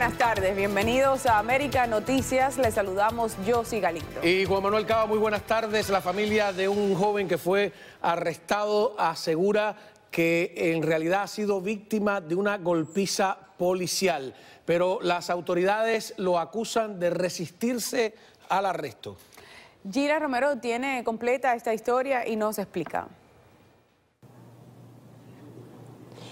buenas tardes. Bienvenidos a América Noticias. Les saludamos Josie Galindo. Y Juan Manuel Cava, muy buenas tardes. La familia de un joven que fue arrestado asegura que en realidad ha sido víctima de una golpiza policial, pero las autoridades lo acusan de resistirse al arresto. Gira Romero tiene completa esta historia y nos explica.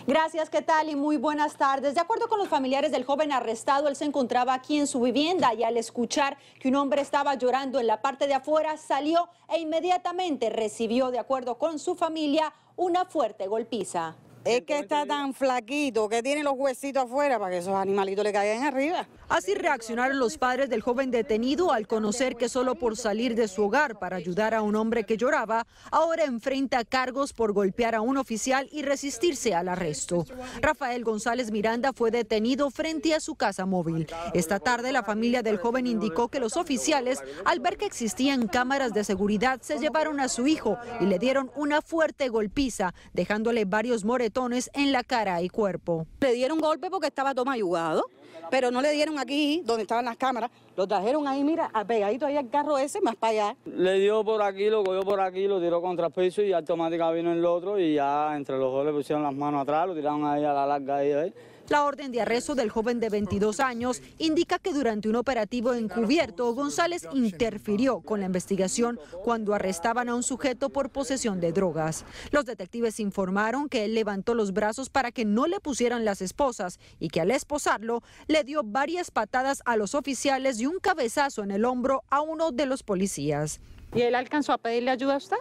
Gracias, ¿qué tal? Y muy buenas tardes. De acuerdo con los familiares del joven arrestado, él se encontraba aquí en su vivienda y al escuchar que un hombre estaba llorando en la parte de afuera, salió e inmediatamente recibió, de acuerdo con su familia, una fuerte golpiza. Es que está tan flaquito que tiene los huesitos afuera para que esos animalitos le caigan arriba. Así reaccionaron los padres del joven detenido al conocer que solo por salir de su hogar para ayudar a un hombre que lloraba, ahora enfrenta cargos por golpear a un oficial y resistirse al arresto. Rafael González Miranda fue detenido frente a su casa móvil. Esta tarde la familia del joven indicó que los oficiales, al ver que existían cámaras de seguridad, se llevaron a su hijo y le dieron una fuerte golpiza, dejándole varios moretones en la cara y cuerpo. Le dieron golpe porque estaba tomayugado pero no le dieron aquí, donde estaban las cámaras, lo trajeron ahí, mira, pegadito ahí al carro ese, más para allá. Le dio por aquí, lo cogió por aquí, lo tiró contra el piso y automáticamente vino el otro y ya entre los dos le pusieron las manos atrás, lo tiraron ahí a la larga ahí. La orden de arresto del joven de 22 años indica que durante un operativo encubierto, González interfirió con la investigación cuando arrestaban a un sujeto por posesión de drogas. Los detectives informaron que él levantó los brazos para que no le pusieran las esposas y que al esposarlo dio varias patadas a los oficiales y un cabezazo en el hombro a uno de los policías. ¿Y él alcanzó a pedirle ayuda a usted?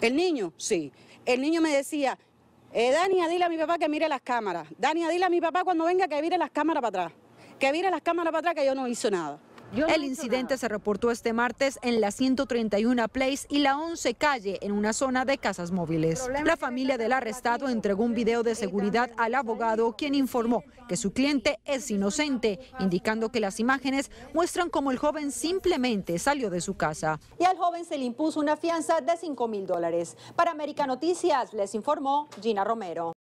El niño, sí. El niño me decía, eh, Dani, dile a mi papá que mire las cámaras. Dani, dile a mi papá cuando venga que mire las cámaras para atrás. Que mire las cámaras para atrás que yo no hice nada el incidente se reportó este martes en la 131 Place y la 11 Calle, en una zona de casas móviles. La familia del arrestado entregó un video de seguridad al abogado, quien informó que su cliente es inocente, indicando que las imágenes muestran cómo el joven simplemente salió de su casa. Y al joven se le impuso una fianza de 5 mil dólares. Para América Noticias les informó Gina Romero.